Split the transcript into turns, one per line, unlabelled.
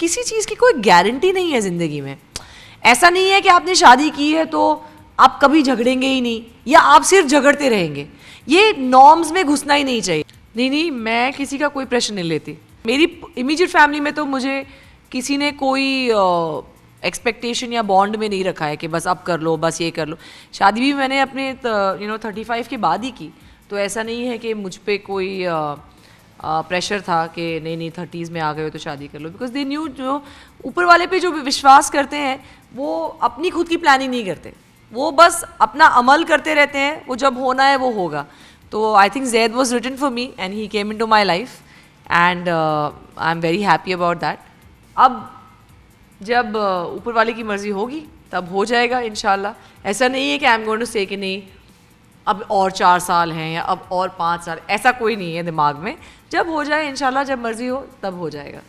किसी चीज़ की कोई गारंटी नहीं है ज़िंदगी में ऐसा नहीं है कि आपने शादी की है तो आप कभी झगड़ेंगे ही नहीं या आप सिर्फ झगड़ते रहेंगे ये नॉर्म्स में घुसना ही नहीं चाहिए नहीं नहीं मैं किसी का कोई प्रश्न नहीं लेती मेरी इमीजिएट फैमिली में तो मुझे किसी ने कोई एक्सपेक्टेशन या बॉन्ड में नहीं रखा है कि बस अब कर लो बस ये कर लो शादी भी मैंने अपने यू नो थर्टी फाइव के बाद ही की तो ऐसा नहीं है कि मुझ पर कोई uh, प्रेशर था कि नहीं नहीं थर्टीज़ में आ गए हो तो शादी कर लो बिकॉज दे न्यू जो ऊपर वाले पे जो विश्वास करते हैं वो अपनी खुद की प्लानिंग नहीं करते वो बस अपना अमल करते रहते हैं वो जब होना है वो होगा तो I think Zaid was return for me and he came into my life and I am very happy about that अब जब uh, ऊपर वाले की मर्ज़ी होगी तब हो जाएगा इन ऐसा नहीं है कि आई एम गोइंग टू से कि नहीं अब और चार साल हैं या अब और पाँच साल ऐसा कोई नहीं है दिमाग में जब हो जाए इन जब मर्ज़ी हो तब हो जाएगा